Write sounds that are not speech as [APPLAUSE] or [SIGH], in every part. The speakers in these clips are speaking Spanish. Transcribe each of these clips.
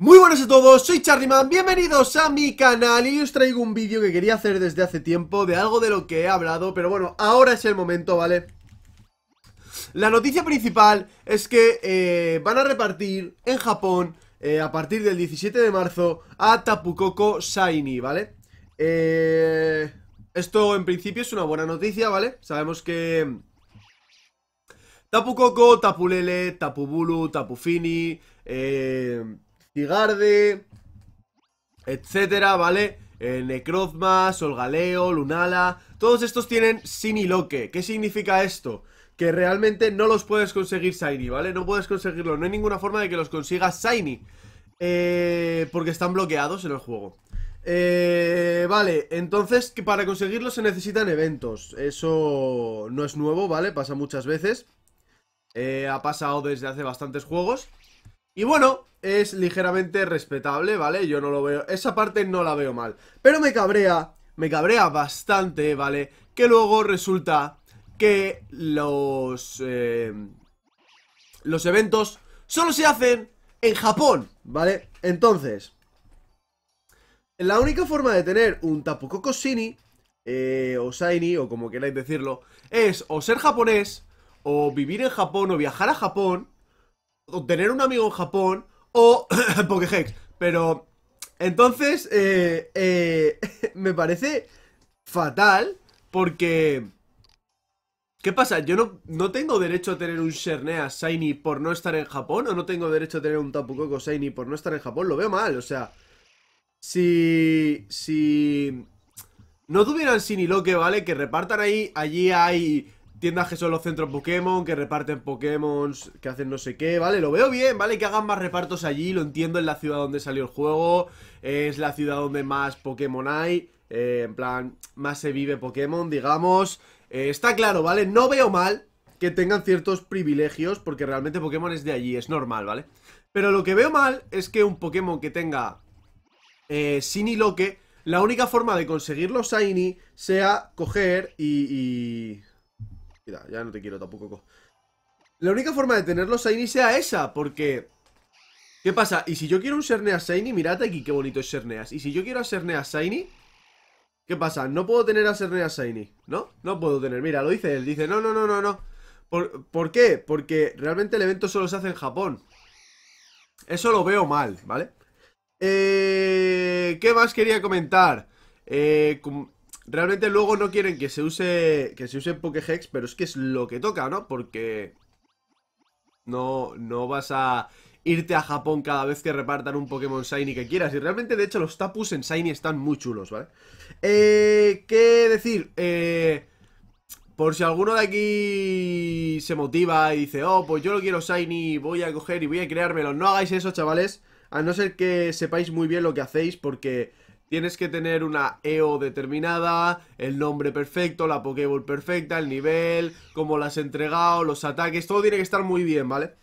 Muy buenas a todos, soy Charlyman, bienvenidos a mi canal y os traigo un vídeo que quería hacer desde hace tiempo de algo de lo que he hablado, pero bueno, ahora es el momento, ¿vale? La noticia principal es que eh, van a repartir en Japón, eh, a partir del 17 de marzo, a Tapukoko, Shiny, ¿vale? Eh, esto en principio es una buena noticia, ¿vale? Sabemos que... Tapu Tapulele, Tapubulu, Tapufini, eh... Tigarde, etcétera, ¿vale? Eh, Necrozma, Solgaleo, Lunala... Todos estos tienen Siniloque. ¿Qué significa esto? Que realmente no los puedes conseguir Shiny, ¿vale? No puedes conseguirlo. No hay ninguna forma de que los consigas Shiny. Eh, porque están bloqueados en el juego. Eh, vale, entonces que para conseguirlos se necesitan eventos. Eso no es nuevo, ¿vale? Pasa muchas veces. ha pasado desde hace bastantes juegos. Y bueno, es ligeramente respetable, ¿vale? Yo no lo veo, esa parte no la veo mal. Pero me cabrea, me cabrea bastante, ¿vale? Que luego resulta que los... Eh, los eventos solo se hacen en Japón, ¿vale? Entonces, la única forma de tener un Koko Shini, eh, o Shiny, o como queráis decirlo, es o ser japonés, o vivir en Japón, o viajar a Japón, o tener un amigo en Japón o [COUGHS] Pokéhex. Pero entonces eh, eh, [LAUGHS] me parece fatal porque... ¿Qué pasa? ¿Yo no, tengo derecho a tener un Shernea Shiny por no estar en Japón? ¿O no tengo derecho a tener un Koko Shiny por no estar en Japón? Lo veo mal, o sea... Si... Si... No tuvieran Siniloque, ¿vale? Que repartan ahí... Allí hay Tiendas que son los centros Pokémon, que reparten Pokémon, que hacen no sé qué, ¿vale? Lo veo bien, ¿vale? Que hagan más repartos allí, lo entiendo, es la ciudad donde salió el juego, es la ciudad donde más Pokémon hay, eh, en plan, más se vive Pokémon, digamos. Eh, está claro, ¿vale? No veo mal que tengan ciertos privilegios, porque realmente Pokémon es de allí, es normal, ¿vale? Pero lo que veo mal es que un Pokémon que tenga eh, Shiny Loque, la única forma de conseguirlo los Shiny sea coger y ya no te quiero tampoco. La única forma de tener los Shiny sea esa, porque... ¿Qué pasa? Y si yo quiero un Cerneas Shiny, mirad aquí qué bonito es Cerneas. Y si yo quiero a Cerneas Shiny, ¿qué pasa? No puedo tener a Cerneas Shiny, ¿no? No puedo tener, mira, lo dice él, dice, no, no, no, no, no. ¿Por, qué? Porque realmente el evento solo se hace en Japón. Eso lo veo mal, ¿vale? Eh, ¿Qué más quería comentar? Eh, Realmente luego no quieren que se use que se use Pokéhex, pero es que es lo que toca, ¿no? Porque no, no vas a irte a Japón cada vez que repartan un Pokémon Shiny que quieras. Y realmente, de hecho, los Tapus en Shiny están muy chulos, ¿vale? Eh, ¿Qué decir? Eh, por si alguno de aquí se motiva y dice, oh, pues yo lo quiero Shiny, voy a coger y voy a creármelo. No hagáis eso, chavales. A no ser que sepáis muy bien lo que hacéis, porque tienes que tener una EO determinada, el nombre perfecto, la Pokéball perfecta, el nivel, cómo la has entregado, los ataques, todo tiene que estar muy bien, ¿vale?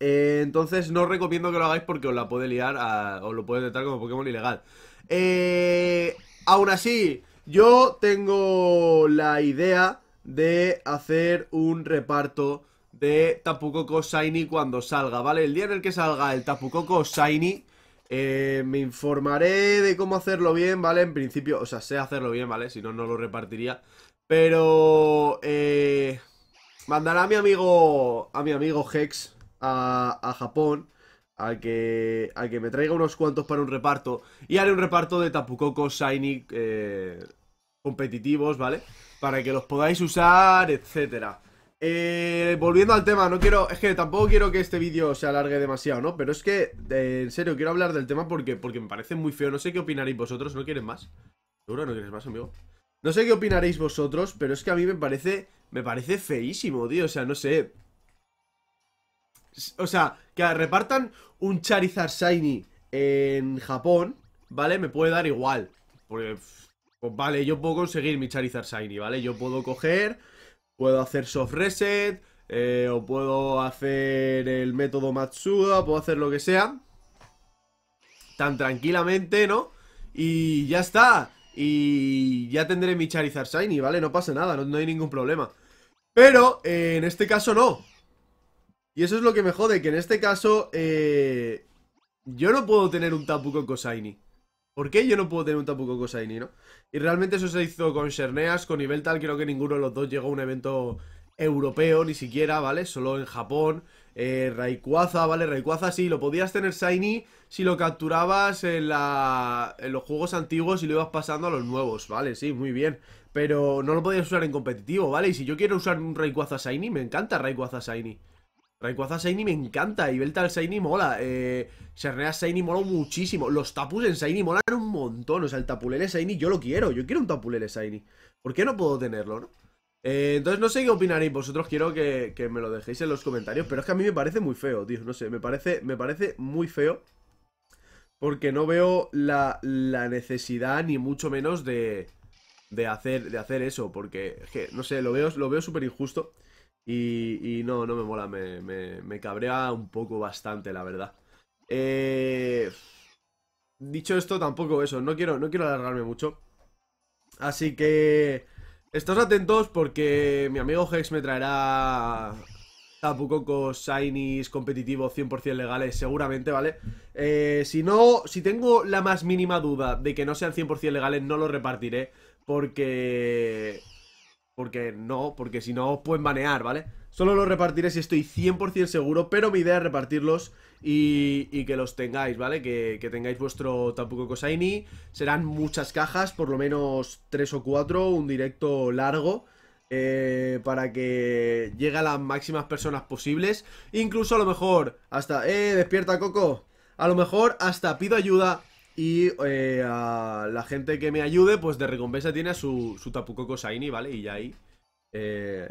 Eh, entonces no recomiendo que lo hagáis porque os la puede liar, o os lo puede detectar como Pokémon ilegal. Eh, aún así, yo tengo la idea de hacer un reparto de Koko Shiny cuando salga, ¿vale? El día en el que salga el Koko Shiny eh, me informaré de cómo hacerlo bien, ¿vale? En principio, o sea, sé hacerlo bien, ¿vale? Si no, no lo repartiría. Pero... Eh, mandaré a mi amigo... A mi amigo Hex a, Japón. a que, a que me traiga unos cuantos para un reparto. Y haré un reparto de Tapucoco Shiny eh, competitivos, ¿vale? Para que los podáis usar, etcétera. Eh, volviendo al tema, no quiero. Es que tampoco quiero que este vídeo se alargue demasiado, ¿no? Pero es que, en serio, quiero hablar del tema porque, porque me parece muy feo. No sé qué opinaréis vosotros, ¿no quieren más? Seguro no quieres más, amigo. No sé qué opinaréis vosotros, pero es que a mí me parece. Me parece feísimo, tío. O sea, no sé. O sea, que repartan un Charizard Shiny en Japón, ¿vale? Me puede dar igual. Porque. Pues vale, yo puedo conseguir mi Charizard Shiny, ¿vale? Yo puedo coger Puedo hacer soft reset, eh, o puedo hacer el método Matsuda, puedo hacer lo que sea. Tan tranquilamente, ¿no? Y ya está. Y ya tendré mi Charizard Shiny, ¿vale? No pasa nada, no, hay ningún problema. Pero eh, en este caso no. Y eso es lo que me jode, que en este caso eh, yo no puedo tener un Tapu Shiny. ¿Por qué yo no puedo tener un tampoco Shiny, no? Y realmente eso se hizo con Cherneas, con nivel tal, creo que ninguno de los dos llegó a un evento europeo, ni siquiera, ¿vale? Solo en Japón. Eh, Rayquaza, ¿vale? Rayquaza sí, lo podías tener Shiny si lo capturabas en, la, en los juegos antiguos y lo ibas pasando a los nuevos, ¿vale? Sí, muy bien. Pero no lo podías usar en competitivo, ¿vale? Y si yo quiero usar un Rayquaza Shiny, me encanta Rayquaza Shiny. Rayquaza Saini me encanta y Beltal Shiny mola. Eh, Sernea mola muchísimo. Los Tapus en Shiny molan un montón. O sea, el Tapulele Shiny yo lo quiero. Yo quiero un Tapulele Saini, ¿Por qué no puedo tenerlo, no? Eh, entonces no sé qué opinaréis vosotros, quiero que, me lo dejéis en los comentarios, pero es que a mí me parece muy feo, tío, no sé, me parece, me parece muy feo porque no veo la, necesidad ni mucho menos de, hacer, de hacer eso, porque, no sé, lo veo, lo veo súper injusto. Y, no, no me mola, me, cabrea un poco bastante, la verdad. Eh, dicho esto, tampoco eso, no quiero, no quiero alargarme mucho. Así que... Estos atentos porque mi amigo Hex me traerá Koko, Shinies, competitivos 100% legales, seguramente, ¿vale? Eh, si no, si tengo la más mínima duda de que no sean 100% legales, no lo repartiré porque porque no, porque si no os pueden banear, ¿vale? Solo los repartiré si estoy 100% seguro, pero mi idea es repartirlos y, y que los tengáis, ¿vale? Que, tengáis vuestro Tampoco Cosaini. Serán muchas cajas, por lo menos Tres o cuatro, un directo largo. Eh, para que llegue a las máximas personas posibles. Incluso a lo mejor hasta... ¡Eh, despierta Coco! A lo mejor hasta pido ayuda y eh, a la gente que me ayude, pues de recompensa tiene a su, su Koko ¿vale? Y ya ahí... Eh,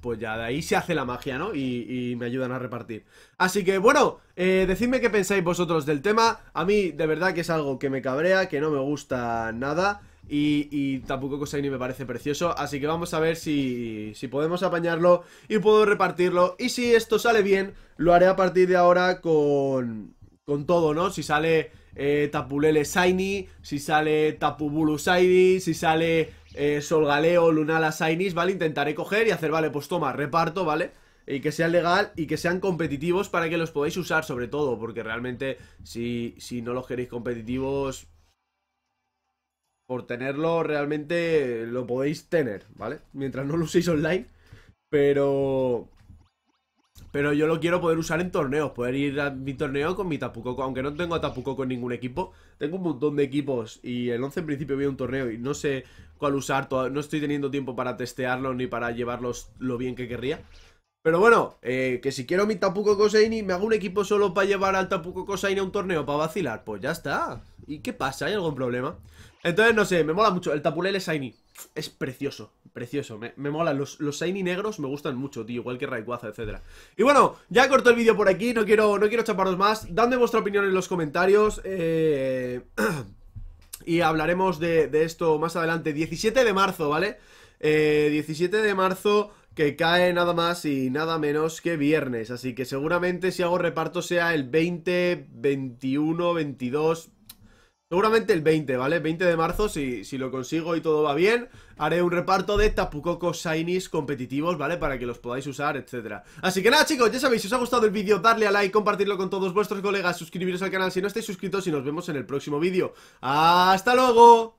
pues ya de ahí se hace la magia, ¿no? Y, me ayudan a repartir. Así que, bueno, eh, decidme qué pensáis vosotros del tema. A mí, de verdad, que es algo que me cabrea, que no me gusta nada. Y, y tampoco Cosaini me parece precioso. Así que vamos a ver si, si podemos apañarlo y puedo repartirlo. Y si esto sale bien, lo haré a partir de ahora con con todo, ¿no? Si sale eh, Tapulele Saini, si sale Tapubulu Saini, si sale eh, Solgaleo, Lunala Sainis, ¿vale? Intentaré coger y hacer, vale, pues toma, reparto, ¿vale? Y que sea legal y que sean competitivos para que los podáis usar sobre todo, porque realmente si, si no los queréis competitivos, por tenerlo realmente lo podéis tener, ¿vale? Mientras no lo uséis online, pero... Pero yo lo quiero poder usar en torneos, poder ir a mi torneo con mi Tapucoco, aunque no tengo a Tapucoco en ningún equipo. Tengo un montón de equipos y el 11 en principio había un torneo y no sé cuál usar, no estoy teniendo tiempo para testearlo ni para llevarlos lo bien que querría. Pero bueno, eh, que si quiero mi Tapuco Cosaini, me hago un equipo solo para llevar al Tapuco Cosaini a un torneo para vacilar. Pues ya está. ¿Y qué pasa? ¿Hay algún problema? Entonces, no sé, me mola mucho. El Tapulele Shiny es precioso, precioso. Me, mola. Los, los Shiny negros me gustan mucho, tío. Igual que Rayquaza, etcétera. Y bueno, ya corto el vídeo por aquí. No quiero, no quiero chaparos más. Dadme vuestra opinión en los comentarios. Eh, [CLEARS THROAT] y hablaremos de, esto más adelante. 17 de marzo, ¿vale? 17 eh, de marzo que cae nada más y nada menos que viernes. Así que seguramente si hago reparto sea el 20, 21, 22... Seguramente el 20, ¿vale? 20 de marzo, si, si lo consigo y todo va bien, haré un reparto de tapucocos shinies competitivos, ¿vale? Para que los podáis usar, etcétera. Así que nada, chicos, ya sabéis, si os ha gustado el vídeo, darle a like, compartirlo con todos vuestros colegas, suscribiros al canal si no estáis suscritos y nos vemos en el próximo vídeo. ¡Hasta luego!